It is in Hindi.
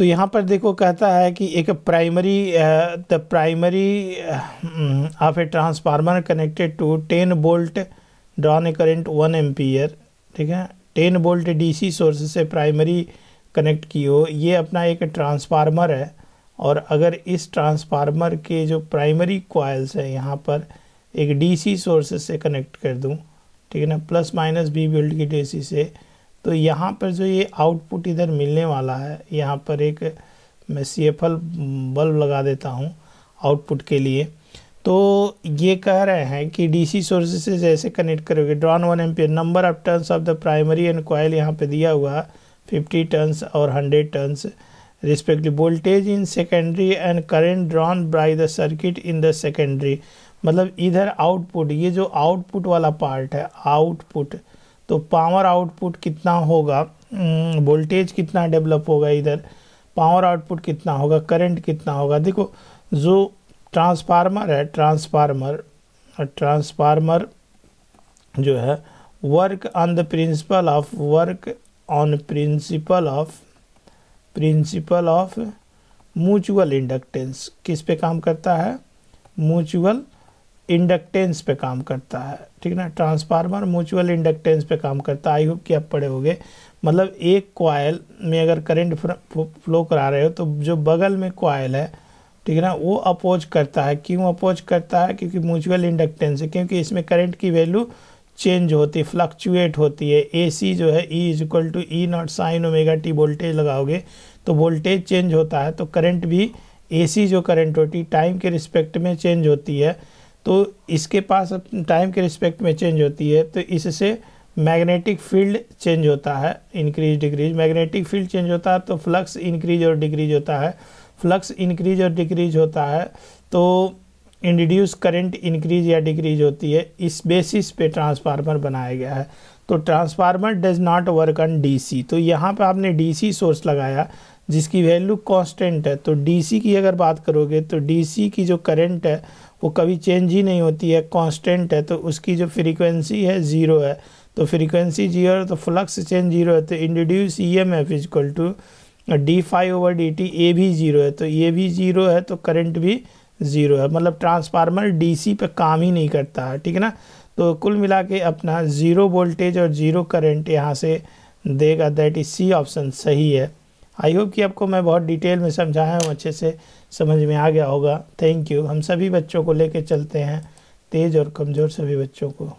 तो यहाँ पर देखो कहता है कि एक primary the primary of a transformer connected to ten volt drawn a current one ampere ठीक है टेन बोल्ट डीसी सोर्स से प्राइमरी कनेक्ट की हो ये अपना एक ट्रांसफार्मर है और अगर इस ट्रांसफार्मर के जो प्राइमरी क्वाइल्स हैं यहाँ पर एक डीसी सोर्स से कनेक्ट कर दूँ ठीक है ना प्लस माइनस बी वोल्ट की डीसी से तो यहाँ पर जो ये आउटपुट इधर मिलने वाला है यहाँ पर एक मैं सी एफ एल बल्ब लगा देता हूँ आउटपुट के लिए तो ये कह रहे हैं कि डीसी सोर्सेस से जैसे कनेक्ट करोगे drawn one ampere number of turns of the primary and coil यहाँ पे दिया हुआ फिफ्टी टर्न्स और hundred turns respective voltage in secondary and current drawn by the circuit in the secondary मतलब इधर आउटपुट ये जो आउटपुट वाला पार्ट है आउटपुट तो पावर आउटपुट कितना होगा वोल्टेज hmm, कितना डेवलप होगा इधर पावर आउटपुट कितना होगा करंट कितना होगा देखो जो ट्रांसफार्मर है ट्रांसफार्मर ट्रांसफार्मर जो है work on the principle of work on principle of principle of mutual inductance किस पे काम करता है म्यूचुअल इंडक्टेंस पे काम करता है ठीक है ना ट्रांसफार्मर म्यूचुअल इंडक्टेंस पे काम करता है आई होप कि आप पढ़े होंगे मतलब एक क्वाइल में अगर करंट फ्लो करा रहे हो तो जो बगल में क्वायल है ठीक है ना वो अपोज करता है क्यों अपोज करता है क्योंकि म्यूचुअल इंडक्टेंस है क्योंकि इसमें करंट की वैल्यू चेंज होती है फ्लक्चुएट होती है सी जो है E is equal to E not sine omega T voltage लगाओगे तो वोल्टेज चेंज होता है तो करंट भी सी जो करंट होती टाइम के रिस्पेक्ट में चेंज होती है तो इसके पास टाइम के रिस्पेक्ट में चेंज होती है तो इससे मैग्नेटिक फील्ड चेंज होता है increase decrease magnetic field change होता है तो फ्लक्स इंक्रीज और डिक्रीज होता है फ्लक्स इंक्रीज और डिक्रीज होता है तो इंड्यूस करंट इंक्रीज या डिक्रीज होती है इस बेसिस पे ट्रांसफार्मर बनाया गया है तो transformer does not work on DC तो यहाँ पे आपने डीसी सोर्स लगाया जिसकी वैल्यू कांस्टेंट है तो डीसी की अगर बात करोगे तो डीसी की जो करंट है वो कभी चेंज ही नहीं होती है कांस्टेंट है तो उसकी जो फ्रीक्वेंसी है ज़ीरो है तो फ्रीक्वेंसी जीरो है तो फ्लक्स चेंज जीरो है तो introduce E M F is equal to D phi over D T ए भी ज़ीरो है तो ये भी ज़ीरो है तो करंट भी ज़ीरो है मतलब ट्रांसफार्मर डी सी पर काम ही नहीं करता है ठीक है ना तो कुल मिला के अपना ज़ीरो वोल्टेज और ज़ीरो करेंट यहाँ से देगा दैट इज सी ऑप्शन सही है आई होप कि आपको मैं बहुत डिटेल में समझाया हूँ अच्छे से समझ में आ गया होगा थैंक यू हम सभी बच्चों को लेके चलते हैं तेज़ और कमज़ोर सभी बच्चों को